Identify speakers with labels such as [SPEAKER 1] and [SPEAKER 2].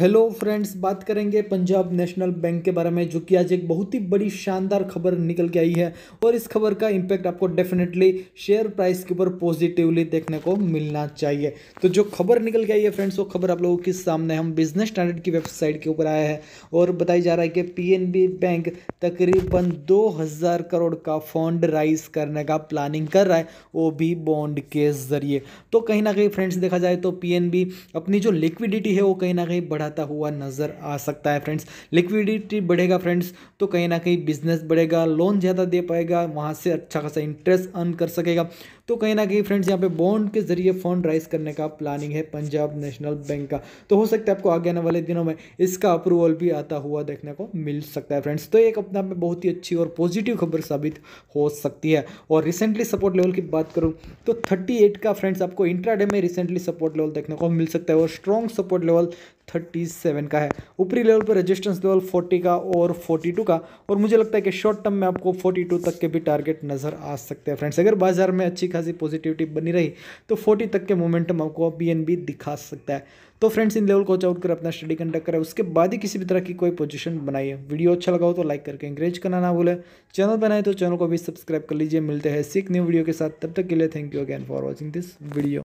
[SPEAKER 1] hello तो friends बात करेंगे पंजाब नेशनल बैंक के बारे में जो कि आज एक बहुत ही बड़ी शानदार खबर निकल के आई है और इस खबर का इम्पैक्ट आपको डेफिनेटली शेयर प्राइस के ऊपर पॉजिटिवली देखने को मिलना चाहिए तो जो खबर निकल के आई है फ्रेंड्स वो खबर आप लोगों के सामने हम बिजनेस स्टैंडर्ड की वेबसाइट के ऊपर आया है और बताया जा रहा है कि पी बैंक तकरीबन दो करोड़ का फंड राइज करने का प्लानिंग कर रहा है वो भी बॉन्ड के जरिए तो कहीं ना कहीं फ्रेंड्स देखा जाए तो पी अपनी जो लिक्विडिटी है वो कहीं ना कहीं बढ़ाता हुआ नज़र आ सकता है फ्रेंड्स लिक्विडिटी बढ़ेगा फ्रेंड्स तो कहीं ना कहीं बिजनेस बढ़ेगा लोन ज़्यादा दे पाएगा वहाँ से अच्छा खासा इंटरेस्ट अर्न कर सकेगा तो कहीं ना कहीं फ्रेंड्स यहाँ पे बॉन्ड के जरिए फंड राइज करने का प्लानिंग है पंजाब नेशनल बैंक का तो हो सकता है आपको आगे आने वाले दिनों में इसका अप्रूवल भी आता हुआ देखने को मिल सकता है फ्रेंड्स तो एक अपने आप में बहुत ही अच्छी और पॉजिटिव खबर साबित हो सकती है और रिसेंटली सपोर्ट लेवल की बात करूँ तो थर्टी का फ्रेंड्स आपको इंट्राडे में रिसेंटली सपोर्ट लेवल देखने को मिल सकता है और strong support level thirty seven का है ऊपरी लेवल पर रेजिस्टेंस लेवल फोर्टी का और फोर्टी टू का और मुझे लगता है कि शॉर्ट टर्म में आपको फोर्टी टू तक के भी टारगेट नज़र आ सकते हैं फ्रेंड्स अगर बाजार में अच्छी खासी पॉजिटिविटी बनी रही तो फोर्टी तक के मोमेंटम आपको बी एन बी दिखा सकता है तो फ्रेंड्स इन लेवल को आउट कर अपना स्टडी कंडक्ट करें उसके बाद ही किसी भी तरह की कोई पोजिशन बनाइए वीडियो अच्छा लगा हो तो लाइक करके इंकरेज करना ना भूलें चैनल बनाए तो चैनल को भी सब्सक्राइब कर लीजिए मिलते हैं सीख न्यू वीडियो के साथ तब तक के लिए thank you again for watching this video